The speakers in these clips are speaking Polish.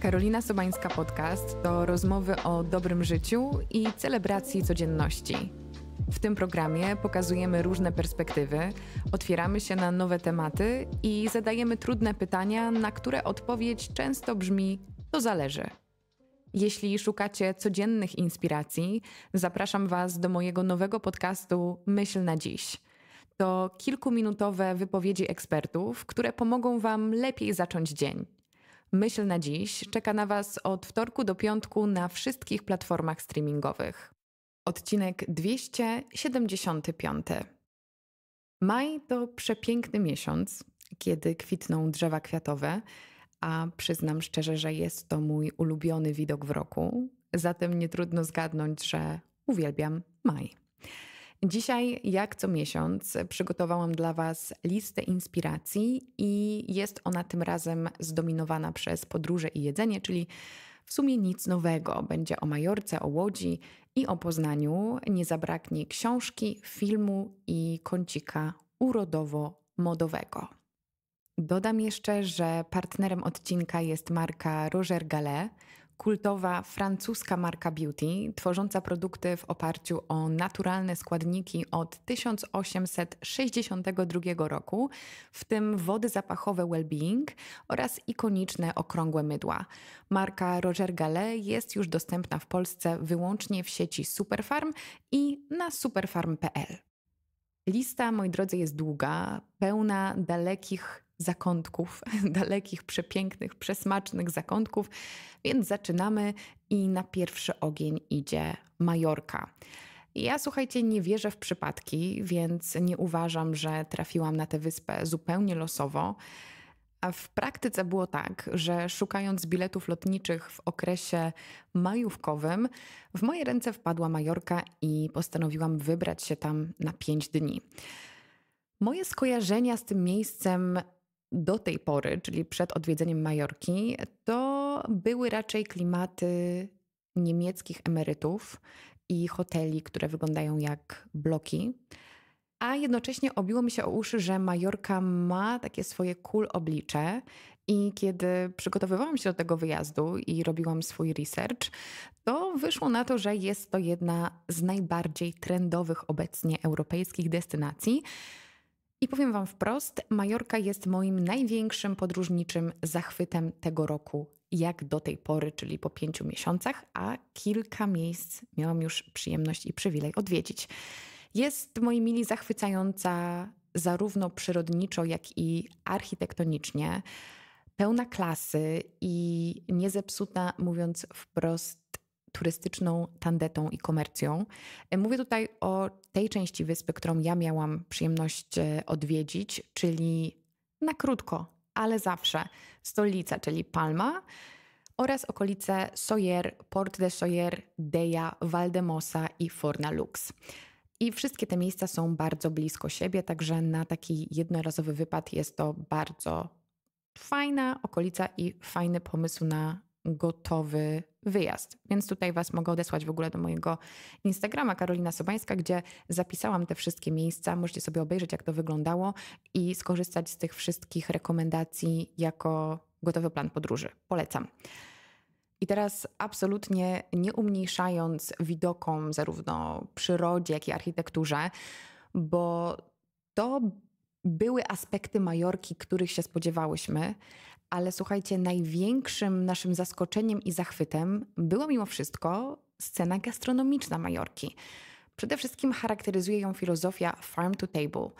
Karolina Sobańska Podcast to rozmowy o dobrym życiu i celebracji codzienności. W tym programie pokazujemy różne perspektywy, otwieramy się na nowe tematy i zadajemy trudne pytania, na które odpowiedź często brzmi: to zależy. Jeśli szukacie codziennych inspiracji, zapraszam Was do mojego nowego podcastu Myśl na dziś. To kilkuminutowe wypowiedzi ekspertów, które pomogą Wam lepiej zacząć dzień. Myśl na dziś czeka na Was od wtorku do piątku na wszystkich platformach streamingowych. Odcinek 275. Maj to przepiękny miesiąc, kiedy kwitną drzewa kwiatowe, a przyznam szczerze, że jest to mój ulubiony widok w roku, zatem nie trudno zgadnąć, że uwielbiam maj. Dzisiaj, jak co miesiąc, przygotowałam dla Was listę inspiracji i jest ona tym razem zdominowana przez podróże i jedzenie, czyli w sumie nic nowego. Będzie o Majorce, o Łodzi i o Poznaniu. Nie zabraknie książki, filmu i kącika urodowo-modowego. Dodam jeszcze, że partnerem odcinka jest marka Roger Gallet, kultowa francuska marka beauty, tworząca produkty w oparciu o naturalne składniki od 1862 roku, w tym wody zapachowe Wellbeing oraz ikoniczne okrągłe mydła. Marka Roger Gallet jest już dostępna w Polsce wyłącznie w sieci Superfarm i na superfarm.pl. Lista, moi drodzy, jest długa, pełna dalekich zakątków, dalekich, przepięknych, przesmacznych zakątków, więc zaczynamy i na pierwszy ogień idzie Majorka. Ja słuchajcie, nie wierzę w przypadki, więc nie uważam, że trafiłam na tę wyspę zupełnie losowo. A w praktyce było tak, że szukając biletów lotniczych w okresie majówkowym, w moje ręce wpadła Majorka i postanowiłam wybrać się tam na 5 dni. Moje skojarzenia z tym miejscem do tej pory, czyli przed odwiedzeniem Majorki, to były raczej klimaty niemieckich emerytów i hoteli, które wyglądają jak bloki. A jednocześnie obiło mi się o uszy, że Majorka ma takie swoje cool oblicze i kiedy przygotowywałam się do tego wyjazdu i robiłam swój research, to wyszło na to, że jest to jedna z najbardziej trendowych obecnie europejskich destynacji. I powiem Wam wprost, Majorka jest moim największym podróżniczym zachwytem tego roku, jak do tej pory, czyli po pięciu miesiącach, a kilka miejsc miałam już przyjemność i przywilej odwiedzić. Jest, moi mili, zachwycająca zarówno przyrodniczo, jak i architektonicznie pełna klasy i niezepsuta, mówiąc wprost, turystyczną tandetą i komercją. E, mówię tutaj o tej części wyspy, którą ja miałam przyjemność e, odwiedzić, czyli na krótko, ale zawsze stolica, czyli Palma oraz okolice Soyer, Port de Soyer, Deja, Valdemosa i Fornalux. I wszystkie te miejsca są bardzo blisko siebie, także na taki jednorazowy wypad jest to bardzo fajna okolica i fajny pomysł na gotowy wyjazd. Więc tutaj Was mogę odesłać w ogóle do mojego Instagrama Karolina Sobańska, gdzie zapisałam te wszystkie miejsca. Możecie sobie obejrzeć, jak to wyglądało i skorzystać z tych wszystkich rekomendacji jako gotowy plan podróży. Polecam. I teraz absolutnie nie umniejszając widokom zarówno przyrodzie, jak i architekturze, bo to były aspekty Majorki, których się spodziewałyśmy, ale słuchajcie, największym naszym zaskoczeniem i zachwytem była mimo wszystko scena gastronomiczna Majorki. Przede wszystkim charakteryzuje ją filozofia farm to table.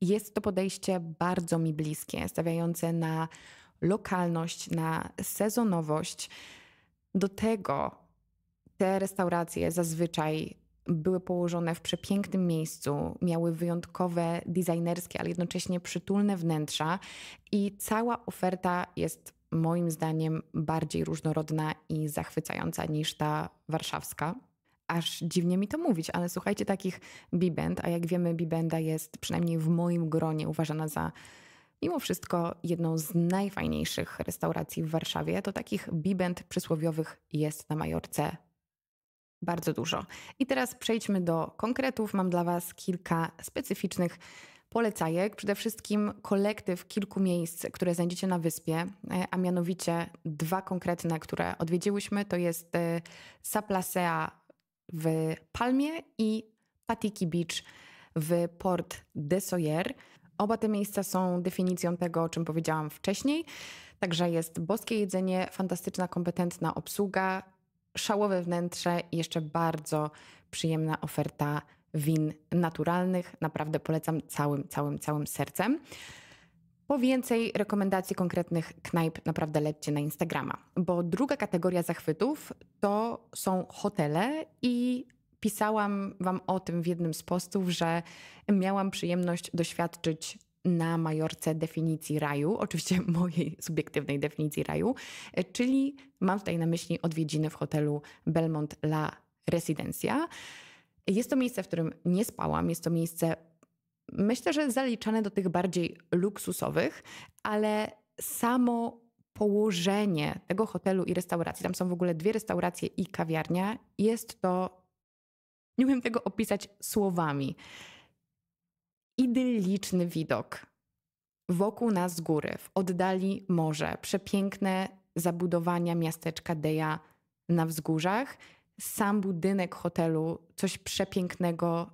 Jest to podejście bardzo mi bliskie, stawiające na lokalność, na sezonowość. Do tego te restauracje zazwyczaj były położone w przepięknym miejscu, miały wyjątkowe, designerskie, ale jednocześnie przytulne wnętrza i cała oferta jest moim zdaniem bardziej różnorodna i zachwycająca niż ta warszawska. Aż dziwnie mi to mówić, ale słuchajcie, takich bibend, a jak wiemy, bibenda jest przynajmniej w moim gronie uważana za mimo wszystko jedną z najfajniejszych restauracji w Warszawie, to takich bibend przysłowiowych jest na Majorce bardzo dużo. I teraz przejdźmy do konkretów. Mam dla Was kilka specyficznych polecajek. Przede wszystkim kolektyw kilku miejsc, które znajdziecie na wyspie, e, a mianowicie dwa konkretne, które odwiedziłyśmy. To jest e, Saplasea w Palmie i Patiki Beach w Port de Soyer. Oba te miejsca są definicją tego, o czym powiedziałam wcześniej. Także jest boskie jedzenie, fantastyczna, kompetentna obsługa, szałowe wnętrze i jeszcze bardzo przyjemna oferta win naturalnych. Naprawdę polecam całym, całym, całym sercem. Po więcej rekomendacji konkretnych knajp naprawdę lećcie na Instagrama, bo druga kategoria zachwytów to są hotele i pisałam Wam o tym w jednym z postów, że miałam przyjemność doświadczyć na majorce definicji raju, oczywiście mojej subiektywnej definicji raju, e, czyli mam tutaj na myśli odwiedziny w hotelu Belmont La Residencia. Jest to miejsce, w którym nie spałam, jest to miejsce myślę, że zaliczane do tych bardziej luksusowych, ale samo położenie tego hotelu i restauracji, tam są w ogóle dwie restauracje i kawiarnia, jest to, nie umiem tego opisać słowami idylliczny widok. Wokół nas góry, w oddali morze, przepiękne zabudowania miasteczka Deja na wzgórzach, sam budynek hotelu, coś przepięknego,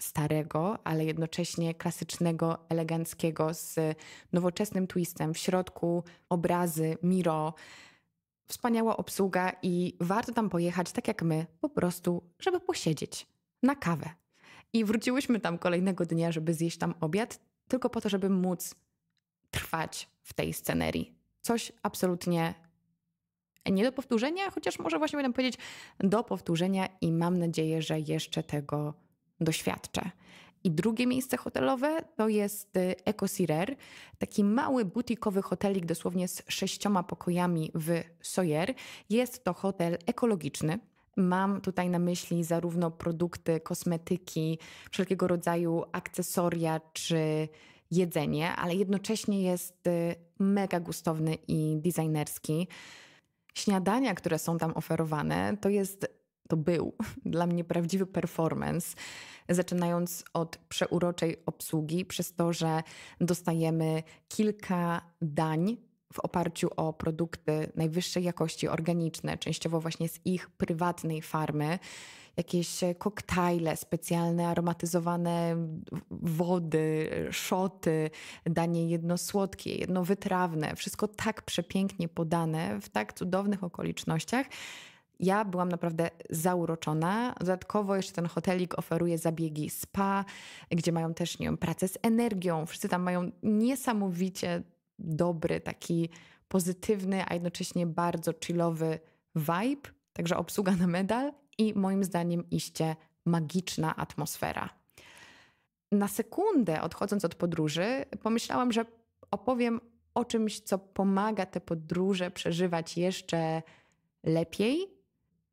starego, ale jednocześnie klasycznego, eleganckiego, z nowoczesnym twistem. W środku obrazy, miro, wspaniała obsługa i warto tam pojechać, tak jak my, po prostu, żeby posiedzieć na kawę. I wróciłyśmy tam kolejnego dnia, żeby zjeść tam obiad, tylko po to, żeby móc trwać w tej scenerii. Coś absolutnie nie do powtórzenia, chociaż może właśnie będę powiedzieć do powtórzenia i mam nadzieję, że jeszcze tego doświadczę. I drugie miejsce hotelowe to jest y, Eco Sirer, taki mały butikowy hotelik dosłownie z sześcioma pokojami w Sojer. Jest to hotel ekologiczny, Mam tutaj na myśli zarówno produkty kosmetyki, wszelkiego rodzaju akcesoria czy jedzenie, ale jednocześnie jest y, mega gustowny i designerski. Śniadania, które są tam oferowane, to jest to był dla mnie prawdziwy performance, zaczynając od przeuroczej obsługi, przez to, że dostajemy kilka dań w oparciu o produkty najwyższej jakości, organiczne, częściowo właśnie z ich prywatnej farmy, jakieś e, koktajle specjalne, aromatyzowane wody, szoty, danie jedno słodkie, jedno wytrawne, wszystko tak przepięknie podane w tak cudownych okolicznościach. Ja byłam naprawdę zauroczona. Dodatkowo jeszcze ten hotelik oferuje zabiegi spa, gdzie mają też nie wiem, pracę z energią. Wszyscy tam mają niesamowicie dobry, taki pozytywny, a jednocześnie bardzo chillowy vibe, także obsługa na medal i moim zdaniem iście magiczna atmosfera. Na sekundę odchodząc od podróży, pomyślałam, że opowiem o czymś, co pomaga te podróże przeżywać jeszcze lepiej,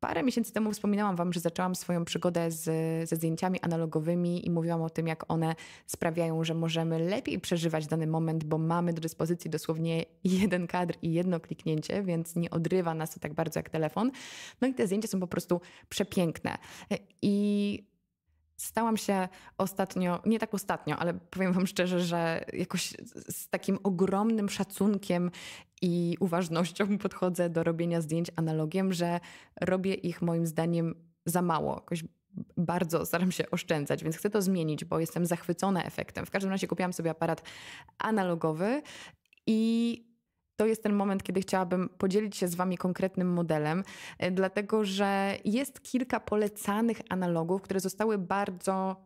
Parę miesięcy temu wspominałam Wam, że zaczęłam swoją przygodę z, ze zdjęciami analogowymi i mówiłam o tym, jak one sprawiają, że możemy lepiej przeżywać dany moment, bo mamy do dyspozycji dosłownie jeden kadr i jedno kliknięcie, więc nie odrywa nas to tak bardzo jak telefon. No i te zdjęcia są po prostu przepiękne. I Stałam się ostatnio, nie tak ostatnio, ale powiem Wam szczerze, że jakoś z takim ogromnym szacunkiem i uważnością podchodzę do robienia zdjęć analogiem, że robię ich moim zdaniem za mało. Jakoś bardzo staram się oszczędzać, więc chcę to zmienić, bo jestem zachwycona efektem. W każdym razie kupiłam sobie aparat analogowy i to jest ten moment, kiedy chciałabym podzielić się z Wami konkretnym modelem, e, dlatego że jest kilka polecanych analogów, które zostały bardzo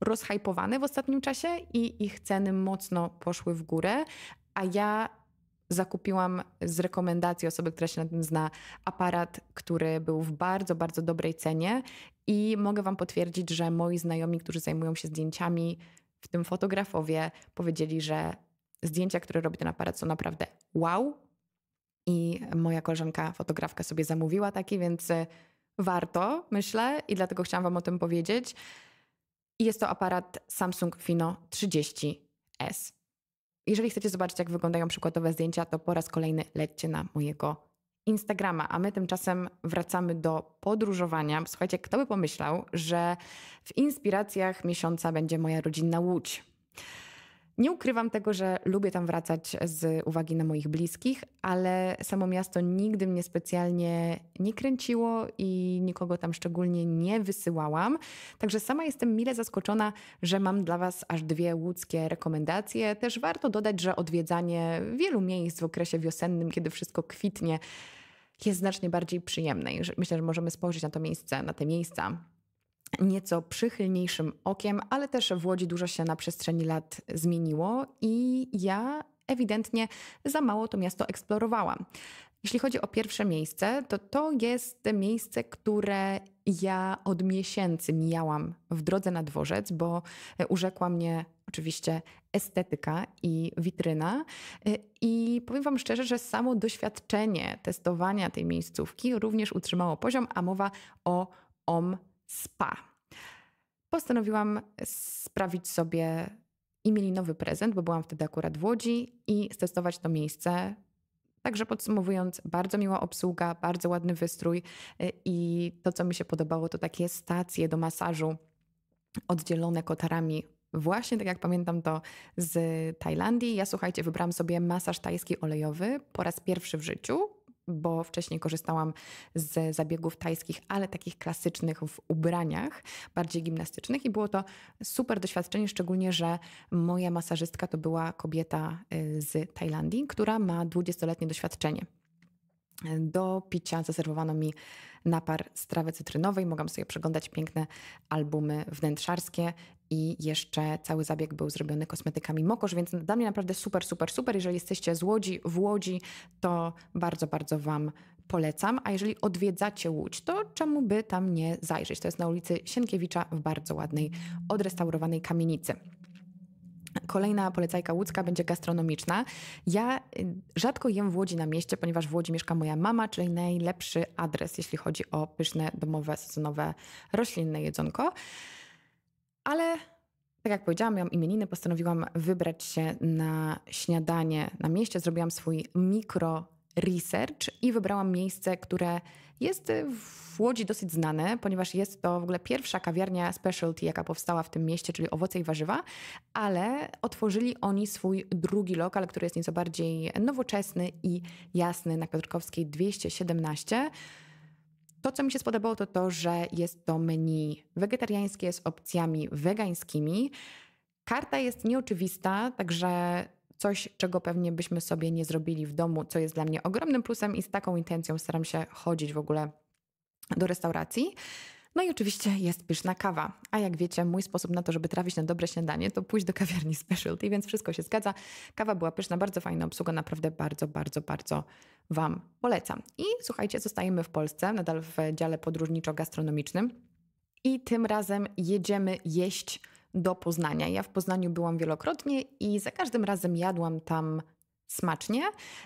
rozhypowane w ostatnim czasie i ich ceny mocno poszły w górę, a ja zakupiłam z rekomendacji osoby, która się na tym zna, aparat, który był w bardzo, bardzo dobrej cenie i mogę Wam potwierdzić, że moi znajomi, którzy zajmują się zdjęciami, w tym fotografowie, powiedzieli, że zdjęcia, które robi ten aparat, są naprawdę wow. I moja koleżanka, fotografka sobie zamówiła taki, więc e, warto, myślę, i dlatego chciałam Wam o tym powiedzieć. I jest to aparat Samsung Fino 30S. Jeżeli chcecie zobaczyć, jak wyglądają przykładowe zdjęcia, to po raz kolejny lećcie na mojego Instagrama, a my tymczasem wracamy do podróżowania. Słuchajcie, kto by pomyślał, że w inspiracjach miesiąca będzie moja rodzinna łódź. Nie ukrywam tego, że lubię tam wracać z uwagi na moich bliskich, ale samo miasto nigdy mnie specjalnie nie kręciło i nikogo tam szczególnie nie wysyłałam. Także sama jestem mile zaskoczona, że mam dla Was aż dwie łódzkie rekomendacje. Też warto dodać, że odwiedzanie wielu miejsc w okresie wiosennym, kiedy wszystko kwitnie, jest znacznie bardziej przyjemne. Myślę, że możemy spojrzeć na to miejsce, na te miejsca nieco przychylniejszym okiem, ale też w Łodzi dużo się na przestrzeni lat zmieniło i ja ewidentnie za mało to miasto eksplorowałam. Jeśli chodzi o pierwsze miejsce, to to jest miejsce, które ja od miesięcy mijałam w drodze na dworzec, bo e, urzekła mnie oczywiście estetyka i witryna. E, I powiem Wam szczerze, że samo doświadczenie testowania tej miejscówki również utrzymało poziom, a mowa o OM spa. Postanowiłam sprawić sobie imieninowy prezent, bo byłam wtedy akurat w Łodzi i stestować to miejsce. Także podsumowując, bardzo miła obsługa, bardzo ładny wystrój y, i to, co mi się podobało, to takie stacje do masażu oddzielone kotarami Właśnie tak jak pamiętam to z Tajlandii. Ja słuchajcie, wybrałam sobie masaż tajski olejowy po raz pierwszy w życiu bo wcześniej korzystałam z zabiegów tajskich, ale takich klasycznych w ubraniach, bardziej gimnastycznych i było to super doświadczenie, szczególnie, że moja masażystka to była kobieta y, z Tajlandii, która ma 20-letnie doświadczenie. Do picia zaserwowano mi napar z trawy cytrynowej. Mogłam sobie przeglądać piękne albumy wnętrzarskie i jeszcze cały zabieg był zrobiony kosmetykami Mokosz, więc dla mnie naprawdę super, super, super. Jeżeli jesteście z Łodzi, w Łodzi, to bardzo, bardzo Wam polecam. A jeżeli odwiedzacie Łódź, to czemu by tam nie zajrzeć? To jest na ulicy Sienkiewicza w bardzo ładnej, odrestaurowanej kamienicy. Kolejna polecajka łódzka będzie gastronomiczna. Ja y, rzadko jem w Łodzi na mieście, ponieważ w Łodzi mieszka moja mama, czyli najlepszy adres, jeśli chodzi o pyszne, domowe, sezonowe, roślinne jedzonko. Ale tak jak powiedziałam, miałam imieniny, postanowiłam wybrać się na śniadanie na mieście. Zrobiłam swój mikro research i wybrałam miejsce, które jest w Łodzi dosyć znane, ponieważ jest to w ogóle pierwsza kawiarnia specialty, jaka powstała w tym mieście, czyli owoce i warzywa, ale otworzyli oni swój drugi lokal, który jest nieco bardziej nowoczesny i jasny na Piotrkowskiej 217. To, co mi się spodobało, to to, że jest to menu wegetariańskie z opcjami wegańskimi. Karta jest nieoczywista, także coś, czego pewnie byśmy sobie nie zrobili w domu, co jest dla mnie ogromnym plusem i z taką intencją staram się chodzić w ogóle do restauracji. No i oczywiście jest pyszna kawa. A jak wiecie, mój sposób na to, żeby trafić na dobre śniadanie, to pójść do kawiarni specialty, więc wszystko się zgadza. Kawa była pyszna, bardzo fajna obsługa, naprawdę bardzo, bardzo, bardzo Wam polecam. I słuchajcie, zostajemy w Polsce, nadal w dziale podróżniczo-gastronomicznym. I tym razem jedziemy jeść do Poznania. Ja w Poznaniu byłam wielokrotnie i za każdym razem jadłam tam smacznie.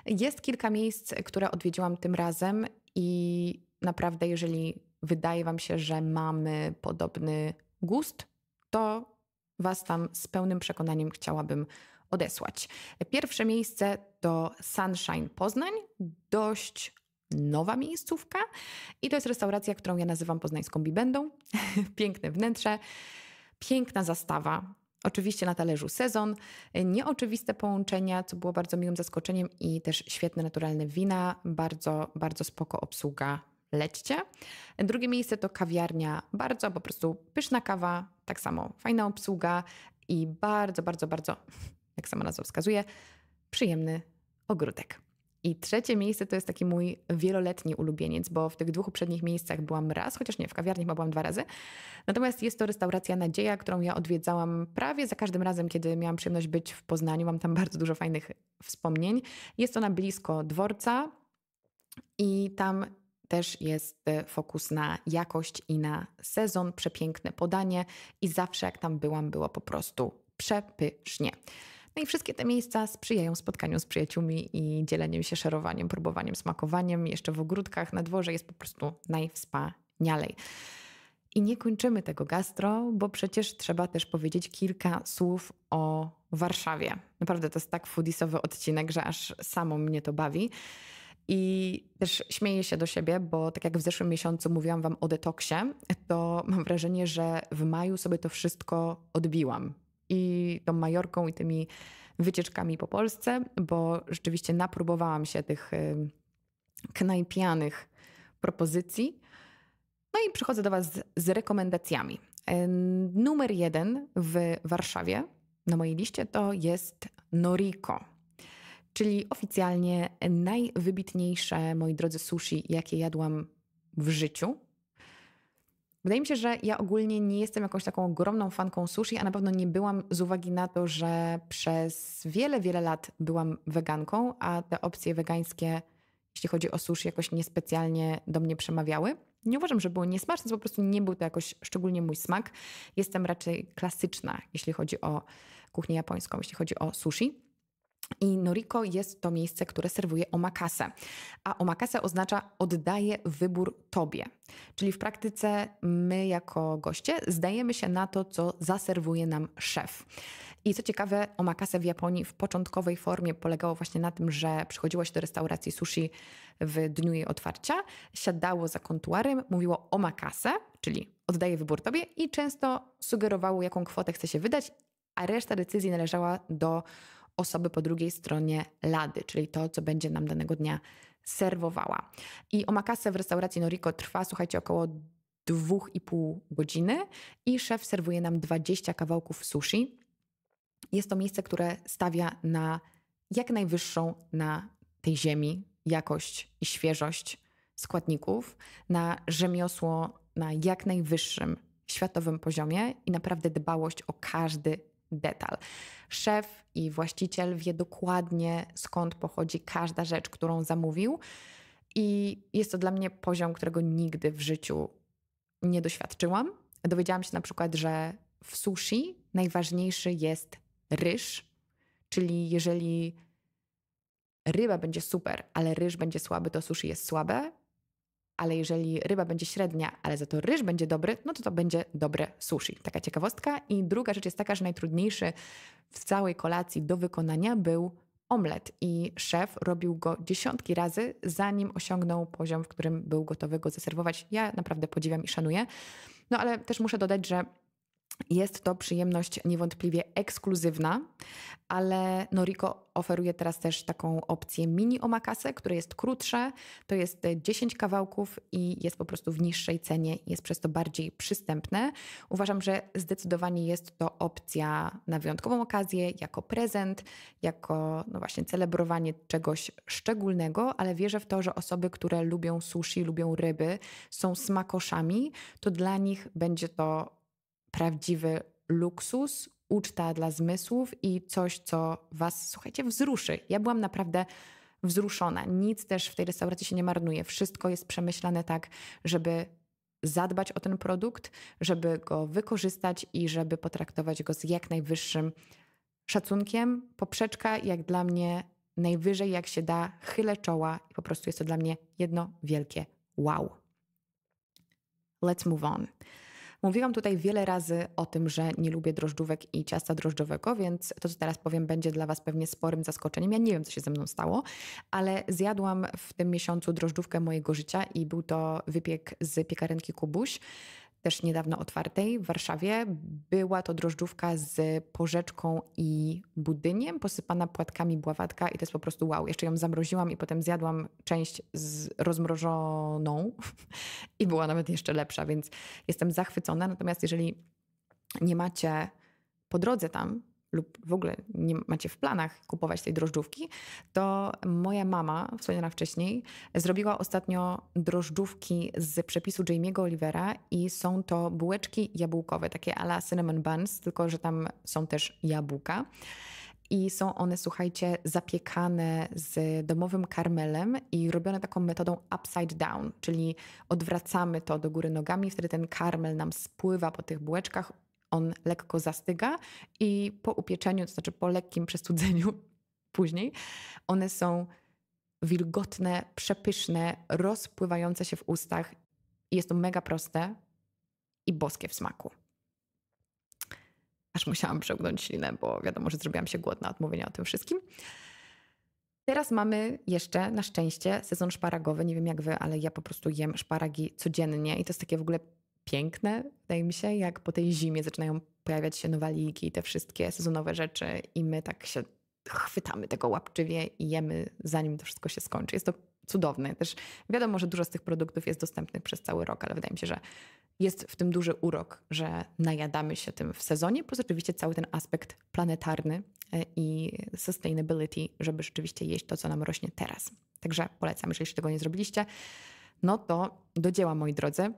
Jest kilka miejsc, które odwiedziłam tym razem i naprawdę, jeżeli wydaje Wam się, że mamy podobny gust, to Was tam z pełnym przekonaniem chciałabym odesłać. Pierwsze miejsce to Sunshine Poznań, dość nowa miejscówka i to jest restauracja, którą ja nazywam poznańską bibendą. Piękne wnętrze, Piękna zastawa, Oczywiście na talerzu sezon, nieoczywiste połączenia, co było bardzo miłym zaskoczeniem i też świetne naturalne wina, bardzo, bardzo spoko obsługa. Lećcie. Drugie miejsce to kawiarnia, bardzo po prostu pyszna kawa, tak samo fajna obsługa i bardzo, bardzo, bardzo, jak sama nazwa wskazuje, przyjemny ogródek. I trzecie miejsce to jest taki mój wieloletni ulubieniec, bo w tych dwóch poprzednich miejscach byłam raz, chociaż nie, w kawiarni chyba byłam dwa razy. Natomiast jest to restauracja Nadzieja, którą ja odwiedzałam prawie za każdym razem, kiedy miałam przyjemność być w Poznaniu. Mam tam bardzo dużo fajnych wspomnień. Jest ona blisko dworca i tam też jest e, fokus na jakość i na sezon. Przepiękne podanie i zawsze jak tam byłam, było po prostu przepysznie. No i wszystkie te miejsca sprzyjają spotkaniu z przyjaciółmi i dzieleniem się, szerowaniem, próbowaniem, smakowaniem. Jeszcze w ogródkach, na dworze jest po prostu najwspanialej. I nie kończymy tego gastro, bo przecież trzeba też powiedzieć kilka słów o Warszawie. Naprawdę to jest tak foodisowy odcinek, że aż samo mnie to bawi. I też śmieję się do siebie, bo tak jak w zeszłym miesiącu mówiłam wam o detoksie, to mam wrażenie, że w maju sobie to wszystko odbiłam i tą Majorką i tymi wycieczkami po Polsce, bo rzeczywiście napróbowałam się tych knajpianych propozycji. No i przychodzę do Was z, z rekomendacjami. Numer jeden w Warszawie na mojej liście to jest Noriko, czyli oficjalnie najwybitniejsze, moi drodzy, sushi, jakie jadłam w życiu. Wydaje mi się, że ja ogólnie nie jestem jakąś taką ogromną fanką sushi, a na pewno nie byłam z uwagi na to, że przez wiele, wiele lat byłam weganką, a te opcje wegańskie, jeśli chodzi o sushi, jakoś niespecjalnie do mnie przemawiały. Nie uważam, że było niesmaczne, po prostu nie był to jakoś szczególnie mój smak. Jestem raczej klasyczna, jeśli chodzi o kuchnię japońską, jeśli chodzi o sushi. I Noriko jest to miejsce, które serwuje omakase. A omakase oznacza oddaję wybór tobie. Czyli w praktyce my jako goście zdajemy się na to, co zaserwuje nam szef. I co ciekawe, omakase w Japonii w początkowej formie polegało właśnie na tym, że przychodziło się do restauracji sushi w dniu jej otwarcia, siadało za kontuarem, mówiło omakase, czyli oddaję wybór tobie i często sugerowało, jaką kwotę chce się wydać, a reszta decyzji należała do osoby po drugiej stronie lady, czyli to, co będzie nam danego dnia serwowała. I omakase w restauracji Noriko trwa, słuchajcie, około dwóch i pół godziny i szef serwuje nam 20 kawałków sushi. Jest to miejsce, które stawia na jak najwyższą na tej ziemi jakość i świeżość składników, na rzemiosło na jak najwyższym światowym poziomie i naprawdę dbałość o każdy detal. Szef i właściciel wie dokładnie, skąd pochodzi każda rzecz, którą zamówił. I jest to dla mnie poziom, którego nigdy w życiu nie doświadczyłam. Dowiedziałam się na przykład, że w sushi najważniejszy jest ryż, czyli jeżeli ryba będzie super, ale ryż będzie słaby, to sushi jest słabe ale jeżeli ryba będzie średnia, ale za to ryż będzie dobry, no to to będzie dobre sushi. Taka ciekawostka. I druga rzecz jest taka, że najtrudniejszy w całej kolacji do wykonania był omlet i szef robił go dziesiątki razy, zanim osiągnął poziom, w którym był gotowy go zaserwować. Ja naprawdę podziwiam i szanuję. No ale też muszę dodać, że jest to przyjemność niewątpliwie ekskluzywna, ale Noriko oferuje teraz też taką opcję mini omakase, które jest krótsze, to jest 10 kawałków i jest po prostu w niższej cenie, jest przez to bardziej przystępne. Uważam, że zdecydowanie jest to opcja na wyjątkową okazję, jako prezent, jako no właśnie celebrowanie czegoś szczególnego, ale wierzę w to, że osoby, które lubią sushi, lubią ryby, są smakoszami, to dla nich będzie to prawdziwy luksus, uczta dla zmysłów i coś, co Was, słuchajcie, wzruszy. Ja byłam naprawdę wzruszona. Nic też w tej restauracji się nie marnuje. Wszystko jest przemyślane tak, żeby zadbać o ten produkt, żeby go wykorzystać i żeby potraktować go z jak najwyższym szacunkiem. Poprzeczka, jak dla mnie, najwyżej jak się da, chylę czoła i po prostu jest to dla mnie jedno wielkie wow. Let's move on. Mówiłam tutaj wiele razy o tym, że nie lubię drożdżówek i ciasta drożdżowego, więc to, co teraz powiem, będzie dla Was pewnie sporym zaskoczeniem. Ja nie wiem, co się ze mną stało, ale zjadłam w tym miesiącu drożdżówkę mojego życia i był to wypiek z piekarenki Kubuś też niedawno otwartej w Warszawie. Była to drożdżówka z porzeczką i budyniem, posypana płatkami bławatka i to jest po prostu wow. Jeszcze ją zamroziłam i potem zjadłam część z rozmrożoną i była nawet jeszcze lepsza, więc jestem zachwycona. Natomiast jeżeli nie macie po drodze tam lub w ogóle nie macie w planach kupować tej drożdżówki, to moja mama, wspomniana wcześniej, zrobiła ostatnio drożdżówki z przepisu Jamie'ego Olivera i są to bułeczki jabłkowe, takie ala cinnamon buns, tylko że tam są też jabłka. I są one, słuchajcie, zapiekane z domowym karmelem i robione taką metodą upside down, czyli odwracamy to do góry nogami, wtedy ten karmel nam spływa po tych bułeczkach, on lekko zastyga i po upieczeniu, to znaczy po lekkim przestudzeniu później, one są wilgotne, przepyszne, rozpływające się w ustach. Jest to mega proste i boskie w smaku. Aż musiałam przełknąć ślinę, bo wiadomo, że zrobiłam się głodna od mówienia o tym wszystkim. Teraz mamy jeszcze na szczęście sezon szparagowy. Nie wiem jak wy, ale ja po prostu jem szparagi codziennie i to jest takie w ogóle piękne, wydaje mi się, jak po tej zimie zaczynają pojawiać się nowaliki i te wszystkie sezonowe rzeczy i my tak się chwytamy tego łapczywie i jemy, zanim to wszystko się skończy. Jest to cudowne. Też wiadomo, że dużo z tych produktów jest dostępnych przez cały rok, ale wydaje mi się, że jest w tym duży urok, że najadamy się tym w sezonie, plus oczywiście cały ten aspekt planetarny e, i sustainability, żeby rzeczywiście jeść to, co nam rośnie teraz. Także polecam, jeżeli jeszcze tego nie zrobiliście, no to do dzieła, moi drodzy.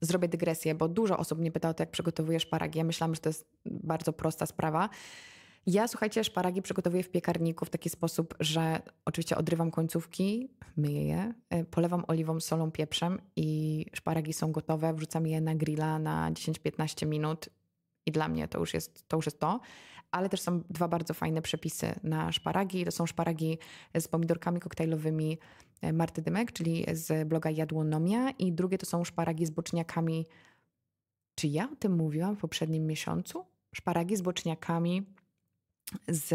Zrobię dygresję, bo dużo osób mnie pyta o to, jak przygotowujesz szparagi. Ja myślałam, że to jest bardzo prosta sprawa. Ja, słuchajcie, szparagi przygotowuję w piekarniku w taki sposób, że oczywiście odrywam końcówki, myję je, y, polewam oliwą, solą, pieprzem i szparagi są gotowe. Wrzucam je na grilla na 10-15 minut i dla mnie to już, jest, to już jest to. Ale też są dwa bardzo fajne przepisy na szparagi. To są szparagi z pomidorkami koktajlowymi, E, Marty Dymek, czyli z bloga Jadłonomia i drugie to są szparagi z boczniakami. Czy ja o tym mówiłam w poprzednim miesiącu? Szparagi z boczniakami z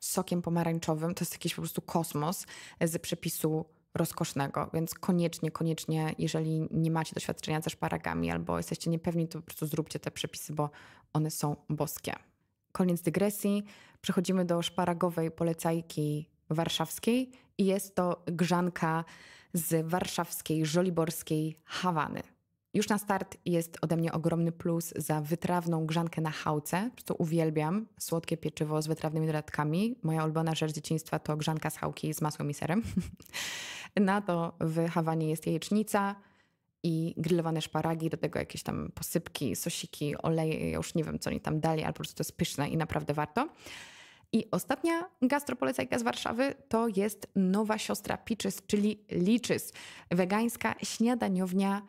sokiem pomarańczowym. To jest jakiś po prostu kosmos z przepisu rozkosznego, więc koniecznie, koniecznie, jeżeli nie macie doświadczenia ze szparagami albo jesteście niepewni, to po prostu zróbcie te przepisy, bo one są boskie. Koniec dygresji. Przechodzimy do szparagowej polecajki warszawskiej jest to grzanka z warszawskiej, żoliborskiej Hawany. Już na start jest ode mnie ogromny plus za wytrawną grzankę na hałce, prostu uwielbiam. Słodkie pieczywo z wytrawnymi dodatkami. Moja ulubiona rzecz dzieciństwa to grzanka z hałki z masłem i serem. na to w Hawanie jest jajecznica i grillowane szparagi, do tego jakieś tam posypki, sosiki, oleje, ja już nie wiem, co oni tam dali, ale po prostu to jest pyszne i naprawdę warto. I ostatnia gastropolecajka z Warszawy to jest nowa siostra Pitches, czyli Liczys, wegańska śniadaniownia,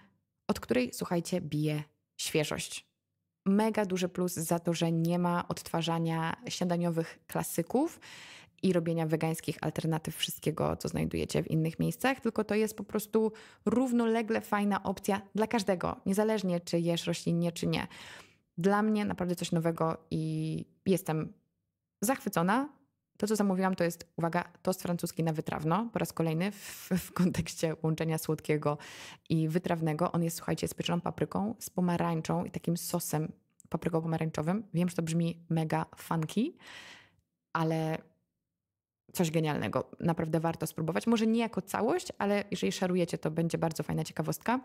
od której, słuchajcie, bije świeżość. Mega duży plus za to, że nie ma odtwarzania śniadaniowych klasyków i robienia wegańskich alternatyw wszystkiego, co znajdujecie w innych miejscach, tylko to jest po prostu równolegle fajna opcja dla każdego, niezależnie czy jesz roślinnie, czy nie. Dla mnie naprawdę coś nowego i jestem zachwycona. To, co zamówiłam, to jest, uwaga, tost francuski na wytrawno, po raz kolejny w, w kontekście łączenia słodkiego i wytrawnego. On jest, słuchajcie, z pieczoną papryką, z pomarańczą i takim sosem papryko-pomarańczowym. Wiem, że to brzmi mega funky, ale coś genialnego. Naprawdę warto spróbować. Może nie jako całość, ale jeżeli szarujecie, to będzie bardzo fajna ciekawostka.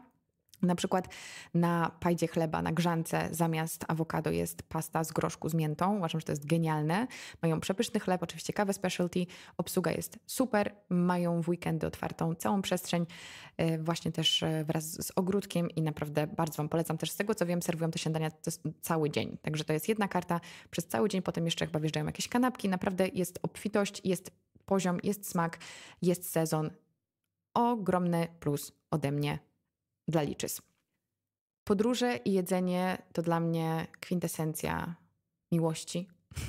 Na przykład na pajdzie chleba, na grzance zamiast awokado jest pasta z groszku z miętą. Uważam, że to jest genialne. Mają przepyszny chleb, oczywiście kawę specialty, obsługa jest super. Mają w weekendy otwartą całą przestrzeń, e, właśnie też e, wraz z ogródkiem i naprawdę bardzo Wam polecam. Też z tego co wiem, serwują te śniadania cały dzień. Także to jest jedna karta przez cały dzień, potem jeszcze chyba wjeżdżają jakieś kanapki. Naprawdę jest obfitość, jest poziom, jest smak, jest sezon. Ogromny plus ode mnie dla liczyz. Podróże i jedzenie to dla mnie kwintesencja miłości.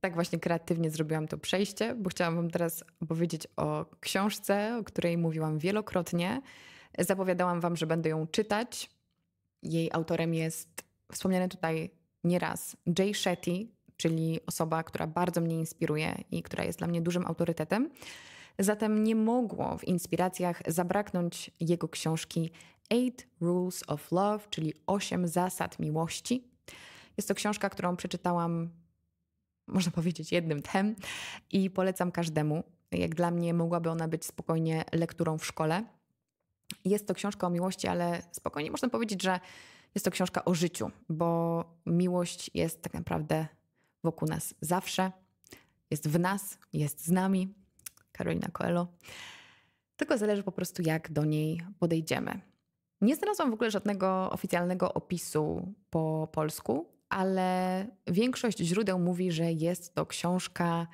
tak właśnie kreatywnie zrobiłam to przejście, bo chciałam Wam teraz opowiedzieć o książce, o której mówiłam wielokrotnie. Zapowiadałam Wam, że będę ją czytać. Jej autorem jest wspomniany tutaj nieraz Jay Shetty, czyli osoba, która bardzo mnie inspiruje i która jest dla mnie dużym autorytetem. Zatem nie mogło w inspiracjach zabraknąć jego książki Eight Rules of Love, czyli Osiem Zasad Miłości. Jest to książka, którą przeczytałam, można powiedzieć, jednym tem, i polecam każdemu. Jak dla mnie mogłaby ona być spokojnie lekturą w szkole. Jest to książka o miłości, ale spokojnie można powiedzieć, że jest to książka o życiu, bo miłość jest tak naprawdę wokół nas zawsze, jest w nas, jest z nami. Karolina Coelho. Tylko zależy po prostu, jak do niej podejdziemy. Nie znalazłam w ogóle żadnego oficjalnego opisu po polsku, ale większość źródeł mówi, że jest to książka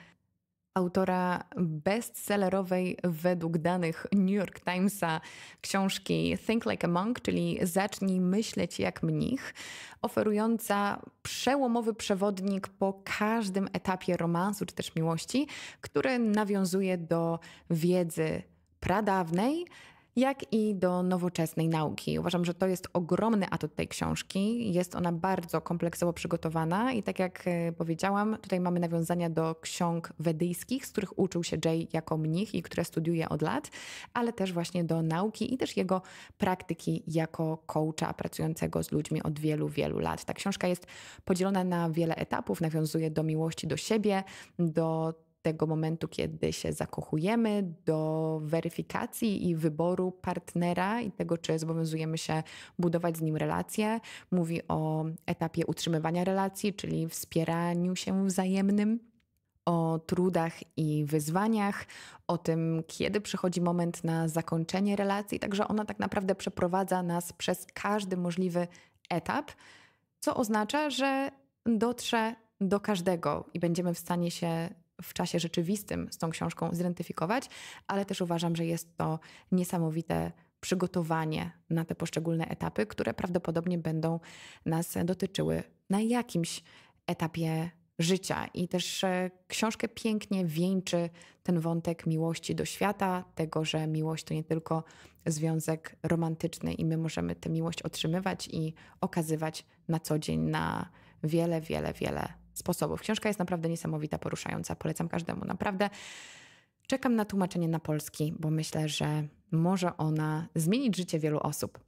autora bestsellerowej według danych New York Timesa książki Think Like a Monk, czyli Zacznij myśleć jak mnich, oferująca przełomowy przewodnik po każdym etapie romansu czy też miłości, który nawiązuje do wiedzy pradawnej, jak i do nowoczesnej nauki. Uważam, że to jest ogromny atut tej książki. Jest ona bardzo kompleksowo przygotowana i tak jak e, powiedziałam, tutaj mamy nawiązania do ksiąg wedyjskich, z których uczył się Jay jako mnich i które studiuje od lat, ale też właśnie do nauki i też jego praktyki jako coacha pracującego z ludźmi od wielu, wielu lat. Ta książka jest podzielona na wiele etapów, nawiązuje do miłości do siebie, do tego momentu, kiedy się zakochujemy, do weryfikacji i wyboru partnera i tego, czy zobowiązujemy się budować z nim relacje. Mówi o etapie utrzymywania relacji, czyli wspieraniu się wzajemnym o trudach i wyzwaniach, o tym, kiedy przychodzi moment na zakończenie relacji. Także ona tak naprawdę przeprowadza nas przez każdy możliwy etap, co oznacza, że dotrze do każdego i będziemy w stanie się w czasie rzeczywistym z tą książką zidentyfikować, ale też uważam, że jest to niesamowite przygotowanie na te poszczególne etapy, które prawdopodobnie będą nas dotyczyły na jakimś etapie życia. I też e, książkę pięknie wieńczy ten wątek miłości do świata, tego, że miłość to nie tylko związek romantyczny i my możemy tę miłość otrzymywać i okazywać na co dzień, na wiele, wiele, wiele sposobów. Książka jest naprawdę niesamowita, poruszająca. Polecam każdemu. Naprawdę czekam na tłumaczenie na polski, bo myślę, że może ona zmienić życie wielu osób.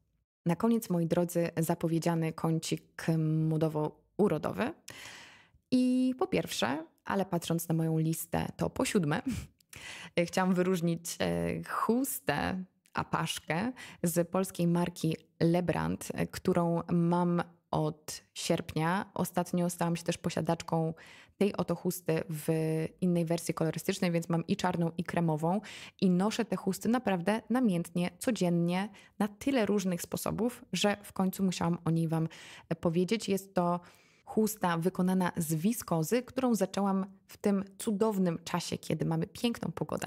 Na koniec, moi drodzy, zapowiedziany kącik modowo-urodowy. I po pierwsze, ale patrząc na moją listę, to po siódme, chciałam wyróżnić e, chustę apaszkę z polskiej marki Lebrand, e, którą mam od sierpnia. Ostatnio stałam się też posiadaczką tej oto chusty w innej wersji kolorystycznej, więc mam i czarną, i kremową. I noszę te chusty naprawdę namiętnie, codziennie, na tyle różnych sposobów, że w końcu musiałam o niej Wam e, powiedzieć. Jest to chusta wykonana z wiskozy, którą zaczęłam w tym cudownym czasie, kiedy mamy piękną pogodę.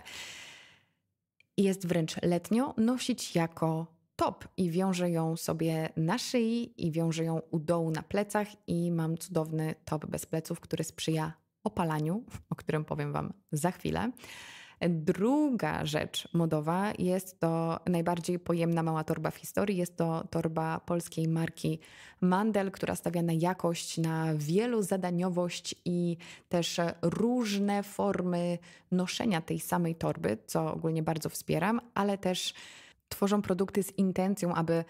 Jest wręcz letnio, nosić jako top i wiążę ją sobie na szyi i wiążę ją u dołu na plecach i mam cudowny top bez pleców, który sprzyja opalaniu, o którym powiem Wam za chwilę. Druga rzecz modowa jest to najbardziej pojemna mała torba w historii. Jest to torba polskiej marki Mandel, która stawia na jakość, na wielozadaniowość i też różne formy noszenia tej samej torby, co ogólnie bardzo wspieram, ale też tworzą produkty z intencją, aby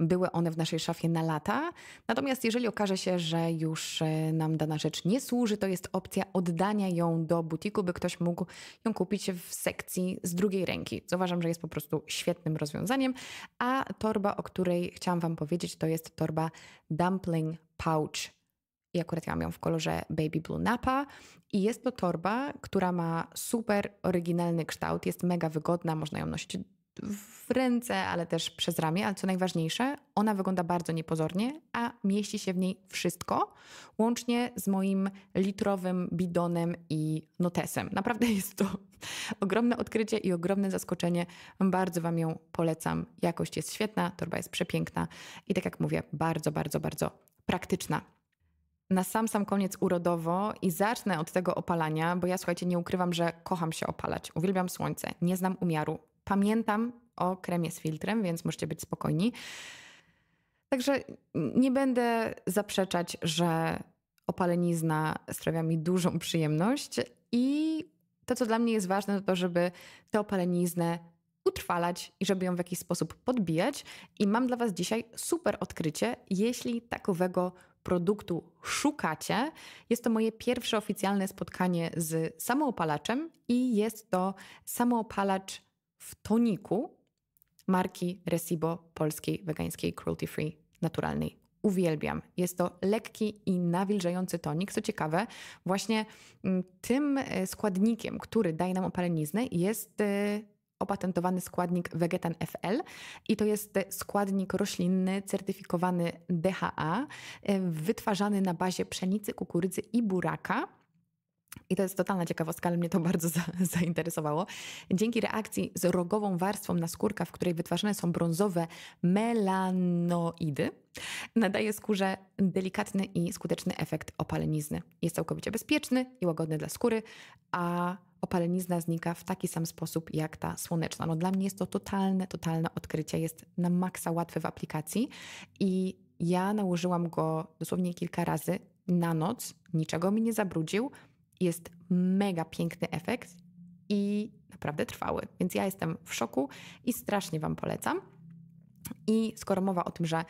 były one w naszej szafie na lata. Natomiast jeżeli okaże się, że już e, nam dana rzecz nie służy, to jest opcja oddania ją do butiku, by ktoś mógł ją kupić w sekcji z drugiej ręki. Zauważam, uważam, że jest po prostu świetnym rozwiązaniem. A torba, o której chciałam Wam powiedzieć, to jest torba Dumpling Pouch i akurat ja mam ją w kolorze Baby Blue Napa. I jest to torba, która ma super oryginalny kształt, jest mega wygodna, można ją nosić w ręce, ale też przez ramię, ale co najważniejsze, ona wygląda bardzo niepozornie, a mieści się w niej wszystko, łącznie z moim litrowym bidonem i notesem. Naprawdę jest to ogromne odkrycie i ogromne zaskoczenie. Bardzo Wam ją polecam. Jakość jest świetna, torba jest przepiękna i tak jak mówię, bardzo, bardzo, bardzo praktyczna na sam sam koniec urodowo i zacznę od tego opalania, bo ja słuchajcie, nie ukrywam, że kocham się opalać. Uwielbiam słońce, nie znam umiaru, pamiętam o kremie z filtrem, więc możecie być spokojni. Także nie będę zaprzeczać, że opalenizna sprawia mi dużą przyjemność i to, co dla mnie jest ważne, to to, żeby tę opaleniznę utrwalać i żeby ją w jakiś sposób podbijać. I mam dla Was dzisiaj super odkrycie, jeśli takowego produktu szukacie. Jest to moje pierwsze oficjalne spotkanie z samoopalaczem i jest to samoopalacz w toniku marki Resibo polskiej wegańskiej cruelty free naturalnej. Uwielbiam. Jest to lekki i nawilżający tonik. Co ciekawe, właśnie mm, tym e, składnikiem, który daje nam opaleniznę, jest e, opatentowany składnik Vegetan FL i to jest e, składnik roślinny certyfikowany DHA, wytwarzany na bazie pszenicy, kukurydzy i buraka i to jest totalna ciekawostka, ale mnie to bardzo za, zainteresowało. Dzięki reakcji z rogową warstwą na skórka, w której wytwarzane są brązowe melanoidy, nadaje skórze delikatny i skuteczny efekt opalenizny. Jest całkowicie bezpieczny i łagodny dla skóry, a opalenizna znika w taki sam sposób jak ta słoneczna. No dla mnie jest to totalne, totalne odkrycie. Jest na maksa łatwy w aplikacji i ja nałożyłam go dosłownie kilka razy na noc, niczego mi nie zabrudził jest mega piękny efekt i naprawdę trwały. Więc ja jestem w szoku i strasznie Wam polecam. I skoro mowa o tym, że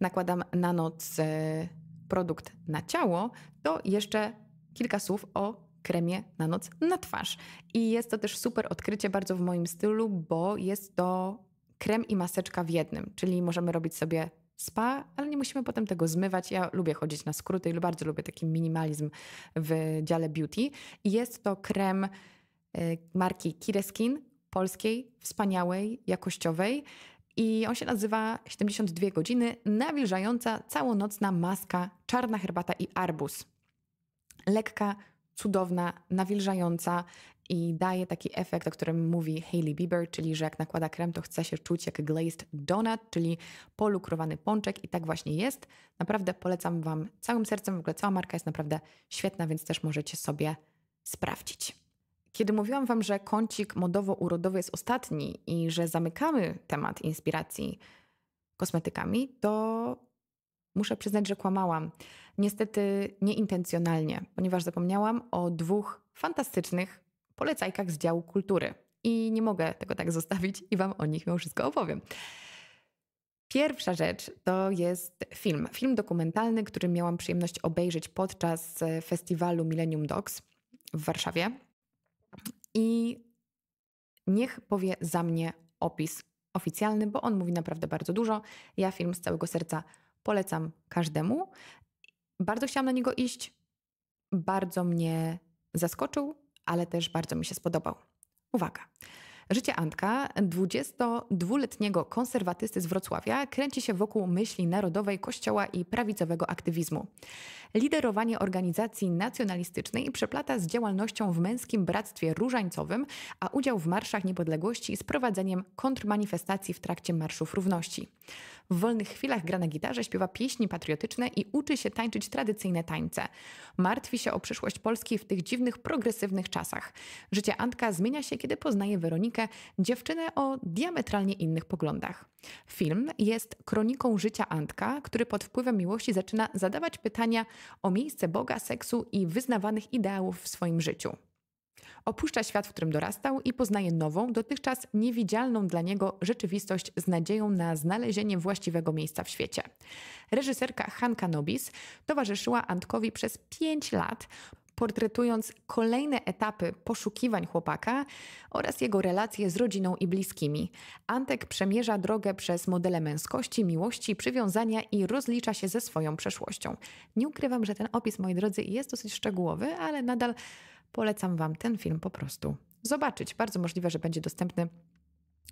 nakładam na noc e, produkt na ciało, to jeszcze kilka słów o kremie na noc na twarz. I jest to też super odkrycie, bardzo w moim stylu, bo jest to krem i maseczka w jednym, czyli możemy robić sobie spa, ale nie musimy potem tego zmywać. Ja lubię chodzić na skróty i bardzo lubię taki minimalizm w dziale beauty. Jest to krem y, marki Kireskin, polskiej, wspaniałej, jakościowej. I on się nazywa 72 godziny, nawilżająca całonocna maska, czarna herbata i arbus. Lekka, cudowna, nawilżająca i daje taki efekt, o którym mówi Hailey Bieber, czyli że jak nakłada krem, to chce się czuć jak glazed donut, czyli polukrowany pączek i tak właśnie jest. Naprawdę polecam Wam całym sercem, w ogóle cała marka jest naprawdę świetna, więc też możecie sobie sprawdzić. Kiedy mówiłam Wam, że kącik modowo-urodowy jest ostatni i że zamykamy temat inspiracji kosmetykami, to muszę przyznać, że kłamałam. Niestety nieintencjonalnie, ponieważ zapomniałam o dwóch fantastycznych polecajkach z działu kultury. I nie mogę tego tak zostawić i Wam o nich mimo wszystko opowiem. Pierwsza rzecz to jest film. Film dokumentalny, który miałam przyjemność obejrzeć podczas e, festiwalu Millennium Dogs w Warszawie. I niech powie za mnie opis oficjalny, bo on mówi naprawdę bardzo dużo. Ja film z całego serca polecam każdemu. Bardzo chciałam na niego iść. Bardzo mnie zaskoczył ale też bardzo mi się spodobał. Uwaga! Życie Antka, 22-letniego konserwatysty z Wrocławia, kręci się wokół myśli narodowej, kościoła i prawicowego aktywizmu. Liderowanie organizacji nacjonalistycznej przeplata z działalnością w męskim bractwie różańcowym, a udział w marszach niepodległości z prowadzeniem kontrmanifestacji w trakcie marszów równości. W wolnych chwilach gra na gitarze, śpiewa pieśni patriotyczne i uczy się tańczyć tradycyjne tańce. Martwi się o przyszłość Polski w tych dziwnych, progresywnych czasach. Życie Antka zmienia się, kiedy poznaje Weronikę Dziewczynę o diametralnie innych poglądach. Film jest kroniką życia Antka, który pod wpływem miłości zaczyna zadawać pytania o miejsce Boga, seksu i wyznawanych ideałów w swoim życiu. Opuszcza świat, w którym dorastał i poznaje nową, dotychczas niewidzialną dla niego rzeczywistość z nadzieją na znalezienie właściwego miejsca w świecie. Reżyserka Hanka Nobis towarzyszyła Antkowi przez 5 lat, portretując kolejne etapy poszukiwań chłopaka oraz jego relacje z rodziną i bliskimi. Antek przemierza drogę przez modele męskości, miłości, przywiązania i rozlicza się ze swoją przeszłością. Nie ukrywam, że ten opis, moi drodzy, jest dosyć szczegółowy, ale nadal polecam Wam ten film po prostu zobaczyć. Bardzo możliwe, że będzie dostępny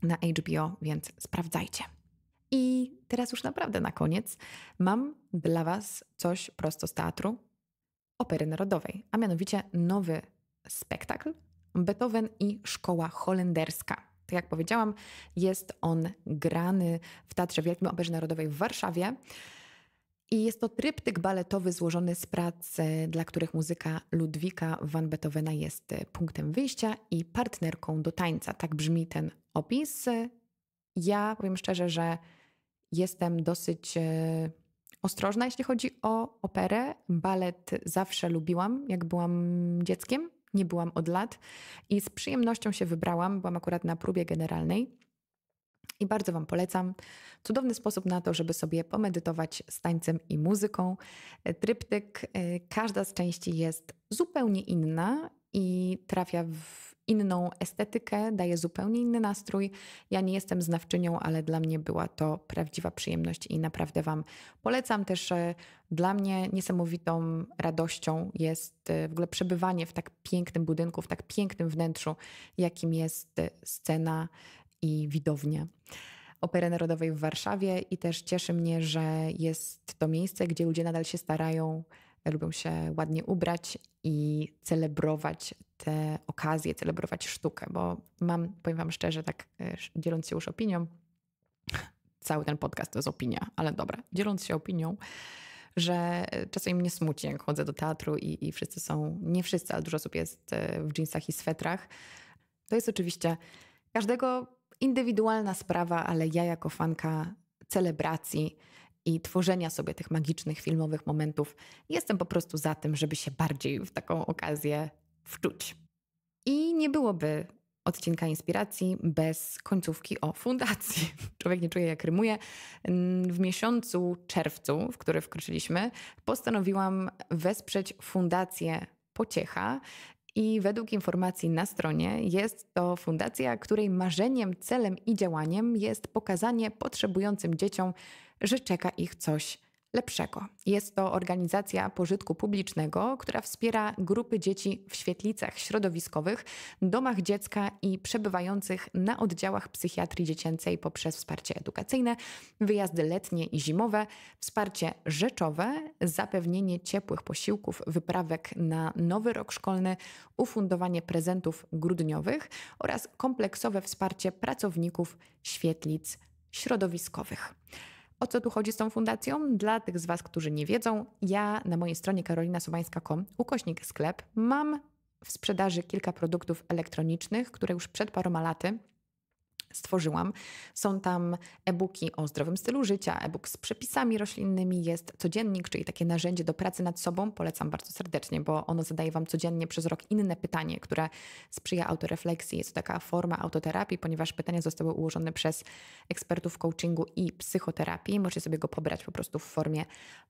na HBO, więc sprawdzajcie. I teraz już naprawdę na koniec mam dla Was coś prosto z teatru, Opery Narodowej, a mianowicie nowy spektakl Beethoven i Szkoła Holenderska. Tak jak powiedziałam, jest on grany w Teatrze Wielkim Operze Narodowej w Warszawie. I jest to tryptyk baletowy złożony z prac, e, dla których muzyka Ludwika van Beethovena jest e, punktem wyjścia i partnerką do tańca. Tak brzmi ten opis. Ja powiem szczerze, że jestem dosyć e, ostrożna, jeśli chodzi o operę. Balet zawsze lubiłam, jak byłam dzieckiem. Nie byłam od lat i z przyjemnością się wybrałam. Byłam akurat na próbie generalnej. I bardzo Wam polecam. Cudowny sposób na to, żeby sobie pomedytować z tańcem i muzyką. E, tryptyk, e, każda z części jest zupełnie inna i trafia w inną estetykę, daje zupełnie inny nastrój. Ja nie jestem znawczynią, ale dla mnie była to prawdziwa przyjemność i naprawdę Wam polecam też. E, dla mnie niesamowitą radością jest e, w ogóle przebywanie w tak pięknym budynku, w tak pięknym wnętrzu, jakim jest e, scena i widownia. Opery Narodowej w Warszawie i też cieszy mnie, że jest to miejsce, gdzie ludzie nadal się starają lubią się ładnie ubrać i celebrować te okazje, celebrować sztukę, bo mam, powiem Wam szczerze, tak e, dzieląc się już opinią, cały ten podcast to jest opinia, ale dobra, dzieląc się opinią, że e, czasem mnie smuci, jak chodzę do teatru i, i wszyscy są, nie wszyscy, ale dużo osób jest e, w jeansach i swetrach. To jest oczywiście każdego indywidualna sprawa, ale ja jako fanka celebracji i tworzenia sobie tych magicznych filmowych momentów. Jestem po prostu za tym, żeby się bardziej w taką okazję wczuć. I nie byłoby odcinka inspiracji bez końcówki o fundacji. Człowiek nie czuje, jak rymuje. W miesiącu czerwcu, w który wkroczyliśmy, postanowiłam wesprzeć fundację Pociecha i według informacji na stronie jest to fundacja, której marzeniem, celem i działaniem jest pokazanie potrzebującym dzieciom, że czeka ich coś Lepszego. Jest to organizacja pożytku publicznego, która wspiera grupy dzieci w świetlicach środowiskowych, domach dziecka i przebywających na oddziałach psychiatrii dziecięcej poprzez wsparcie edukacyjne, wyjazdy letnie i zimowe, wsparcie rzeczowe, zapewnienie ciepłych posiłków, wyprawek na nowy rok szkolny, ufundowanie prezentów grudniowych oraz kompleksowe wsparcie pracowników świetlic środowiskowych. O co tu chodzi z tą fundacją? Dla tych z Was, którzy nie wiedzą, ja na mojej stronie karolinasowańska.com, ukośnik sklep, mam w sprzedaży kilka produktów elektronicznych, które już przed paroma laty stworzyłam. Są tam e-booki o zdrowym stylu życia, e-book z przepisami roślinnymi, jest codziennik, czyli takie narzędzie do pracy nad sobą. Polecam bardzo serdecznie, bo ono zadaje Wam codziennie przez rok inne pytanie, które sprzyja autorefleksji. Jest to taka forma autoterapii, ponieważ pytania zostały ułożone przez ekspertów coachingu i psychoterapii. Możecie sobie go pobrać po prostu w formie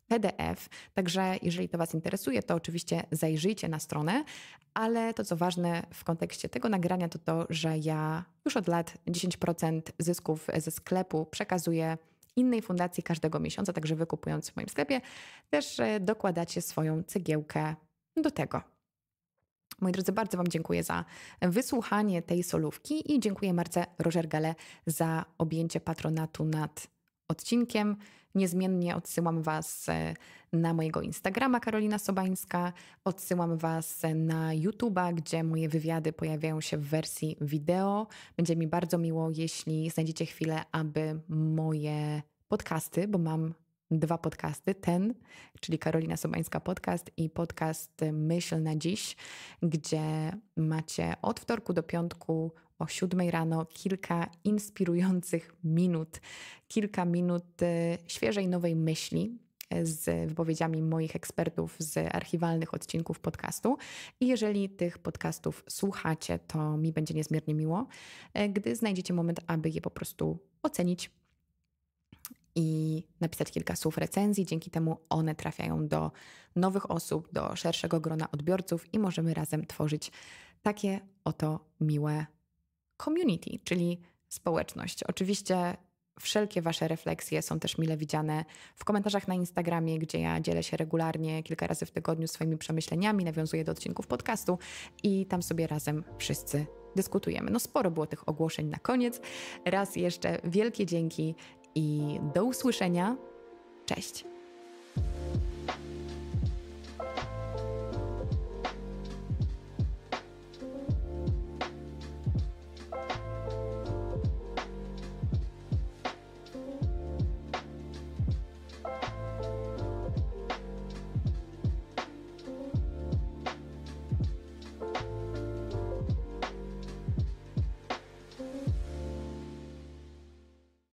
PDF. Także jeżeli to Was interesuje, to oczywiście zajrzyjcie na stronę, ale to co ważne w kontekście tego nagrania, to to, że ja już od lat 10 10% zysków ze sklepu przekazuje innej fundacji każdego miesiąca, także wykupując w moim sklepie, też e, dokładacie swoją cegiełkę do tego. Moi drodzy, bardzo Wam dziękuję za wysłuchanie tej solówki i dziękuję Marce Rożergale za objęcie patronatu nad odcinkiem. Niezmiennie odsyłam Was e, na mojego Instagrama Karolina Sobańska, odsyłam Was e, na YouTube'a, gdzie moje wywiady pojawiają się w wersji wideo. Będzie mi bardzo miło, jeśli znajdziecie chwilę, aby moje podcasty, bo mam dwa podcasty. Ten, czyli Karolina Sobańska Podcast i podcast Myśl na Dziś, gdzie macie od wtorku do piątku o siódmej rano kilka inspirujących minut, kilka minut e, świeżej, nowej myśli, e, z wypowiedziami moich ekspertów z archiwalnych odcinków podcastu. I jeżeli tych podcastów słuchacie, to mi będzie niezmiernie miło, e, gdy znajdziecie moment, aby je po prostu ocenić i napisać kilka słów recenzji. Dzięki temu one trafiają do nowych osób, do szerszego grona odbiorców i możemy razem tworzyć takie oto miłe community, czyli społeczność. Oczywiście wszelkie Wasze refleksje są też mile widziane w komentarzach na Instagramie, gdzie ja dzielę się regularnie kilka razy w tygodniu swoimi przemyśleniami, nawiązuję do odcinków podcastu i tam sobie razem wszyscy dyskutujemy. No sporo było tych ogłoszeń na koniec. Raz jeszcze wielkie dzięki i do usłyszenia. Cześć!